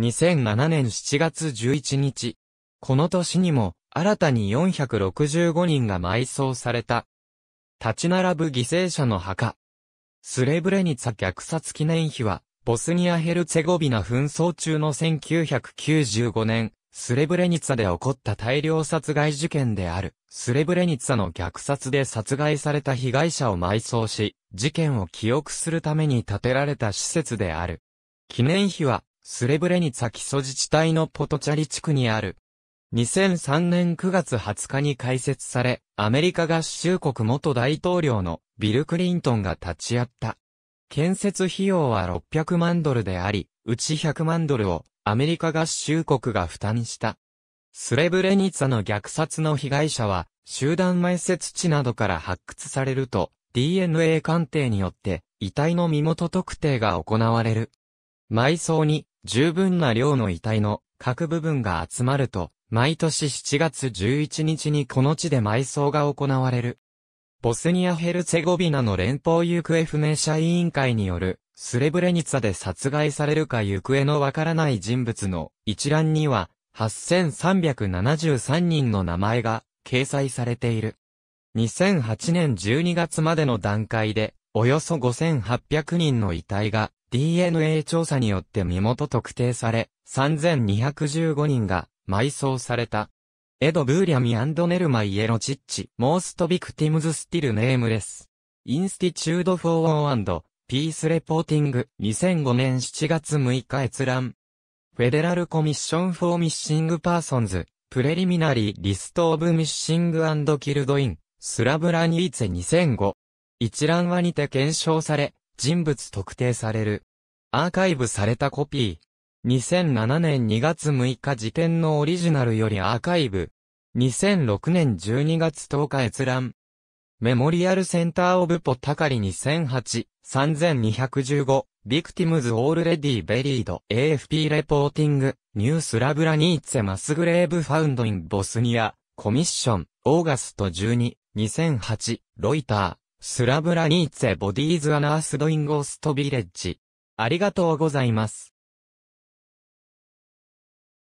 2007年7月11日。この年にも、新たに465人が埋葬された。立ち並ぶ犠牲者の墓。スレブレニツァ虐殺記念碑は、ボスニア・ヘルツェゴビナ紛争中の1995年、スレブレニツァで起こった大量殺害事件である、スレブレニツァの虐殺で殺害された被害者を埋葬し、事件を記憶するために建てられた施設である。記念碑は、スレブレニツァ基礎自治体のポトチャリ地区にある。2003年9月20日に開設され、アメリカ合衆国元大統領のビル・クリントンが立ち会った。建設費用は600万ドルであり、うち100万ドルをアメリカ合衆国が負担した。スレブレニツァの虐殺の被害者は、集団埋設地などから発掘されると、DNA 鑑定によって、遺体の身元特定が行われる。埋葬に、十分な量の遺体の各部分が集まると、毎年7月11日にこの地で埋葬が行われる。ボスニア・ヘルツェゴビナの連邦行方不明者委員会による、スレブレニツァで殺害されるか行方のわからない人物の一覧には、8373人の名前が掲載されている。2008年12月までの段階で、およそ5800人の遺体が DNA 調査によって身元特定され、3215人が埋葬された。エド・ブーリャミアンド・ネルマ・イエロチッチ、モースト・ビクティムズ・スティル・ネームレス。インスティチュード・フォー・オー・ピース・レポーティング、2005年7月6日閲覧。フェデラル・コミッション・フォー・ミッシング・パーソンズ、プレリミナリー・リスト・オブ・ミッシング・キルド・イン、スラブラニーツェ2005。一覧はにて検証され、人物特定される。アーカイブされたコピー。2007年2月6日時点のオリジナルよりアーカイブ。2006年12月10日閲覧。メモリアルセンターオブポタカリ2008、3215、ビクティムズオールレディーベリード、AFP レポーティング、ニュースラブラニーツェマスグレーブファウンドインボスニア、コミッション、オーガスト12、2008、ロイター。スラブラニーツェボディーズアナースドインゴーストビレッジ。ありがとうございます。